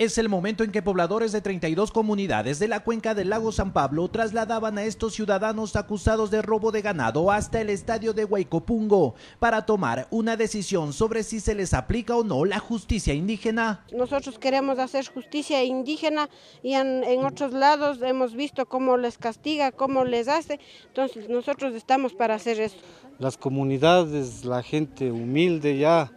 Es el momento en que pobladores de 32 comunidades de la cuenca del lago San Pablo trasladaban a estos ciudadanos acusados de robo de ganado hasta el estadio de Huaycopungo para tomar una decisión sobre si se les aplica o no la justicia indígena. Nosotros queremos hacer justicia indígena y en, otros lados hemos visto cómo les castiga, cómo les hace, entonces nosotros estamos para hacer eso. Las comunidades, la gente humilde ya,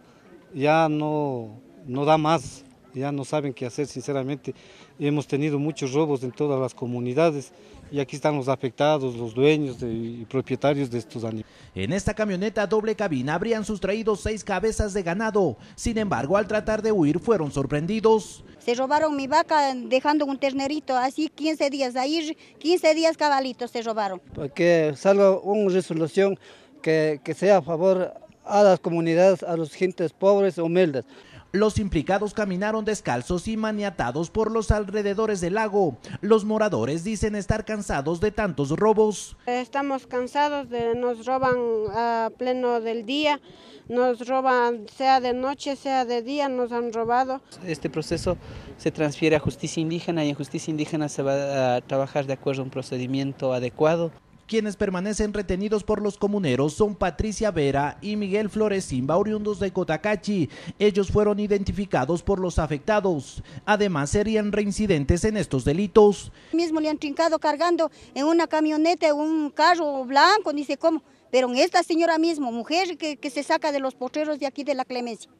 ya no, no da más ya no saben qué hacer, sinceramente. Hemos tenido muchos robos en todas las comunidades y aquí están los afectados, los dueños y propietarios de estos animales. En esta camioneta doble cabina habrían sustraído seis cabezas de ganado, sin embargo al tratar de huir fueron sorprendidos. Se robaron mi vaca dejando un ternerito, así 15 días, ahí 15 días cabalitos se robaron. porque pues salga una resolución que, que sea a favor a las comunidades, a las gentes pobres, humildes. Los implicados caminaron descalzos y maniatados por los alrededores del lago. Los moradores dicen estar cansados de tantos robos. Estamos cansados, de, nos roban a ah, pleno del día, nos roban sea de noche, sea de día, nos han robado. Este proceso se transfiere a justicia indígena y en justicia indígena se va a trabajar de acuerdo a un procedimiento adecuado. Quienes permanecen retenidos por los comuneros son Patricia Vera y Miguel Flores Simba, oriundos de Cotacachi. Ellos fueron identificados por los afectados. Además, serían reincidentes en estos delitos. Mismo le han trincado cargando en una camioneta un carro blanco, dice cómo. Pero en esta señora mismo, mujer que, se saca de los porteros de aquí de la Clemencia.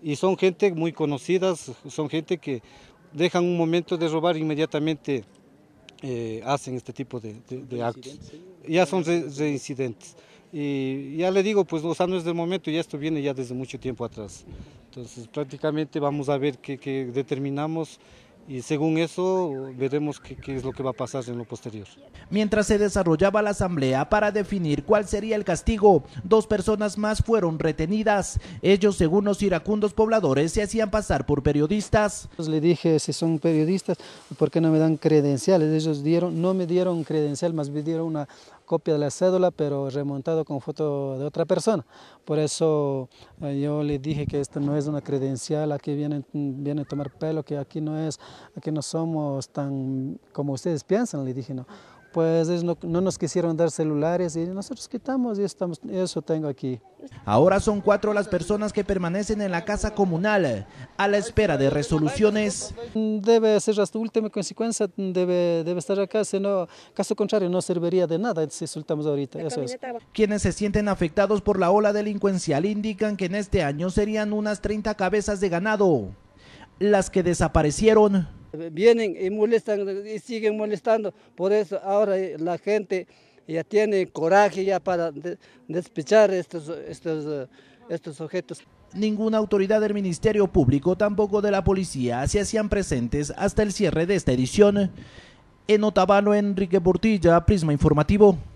Y son gente muy conocidas, son gente que dejan un momento de robar inmediatamente eh, hacen este tipo de, actos. Ya son reincidentes. Y ya le digo, pues, los años del momento, ya esto viene ya desde mucho tiempo atrás. Entonces, prácticamente vamos a ver qué que determinamos y según eso veremos qué, es lo que va a pasar en lo posterior. Mientras se desarrollaba la asamblea para definir cuál sería el castigo, dos personas más fueron retenidas. Ellos, según los iracundos pobladores, se hacían pasar por periodistas. Pues le dije, si son periodistas, ¿por qué no me dan credenciales? Ellos dieron, no me dieron credencial, más me dieron una, copia de la cédula, pero remontado con foto de otra persona. Por eso eh, yo le dije que esto no es una credencial, aquí vienen, viene a tomar pelo, que aquí no es, aquí no somos tan como ustedes piensan, le dije, no pues no, nos quisieron dar celulares y nosotros quitamos y estamos, eso tengo aquí. Ahora son cuatro las personas que permanecen en la casa comunal a la espera de resoluciones. Debe ser hasta última consecuencia, debe, debe estar acá, si no, caso contrario no serviría de nada si soltamos ahorita. Eso Quienes se sienten afectados por la ola delincuencial indican que en este año serían unas 30 cabezas de ganado las que desaparecieron. Vienen y molestan y siguen molestando. Por eso ahora eh, la gente ya tiene coraje ya para despechar estos, estos, eh, estos objetos. Ninguna autoridad del Ministerio Público, tampoco de la policía, se hacían presentes hasta el cierre de esta edición. En Otavalo, Enrique Portilla, Prisma Informativo.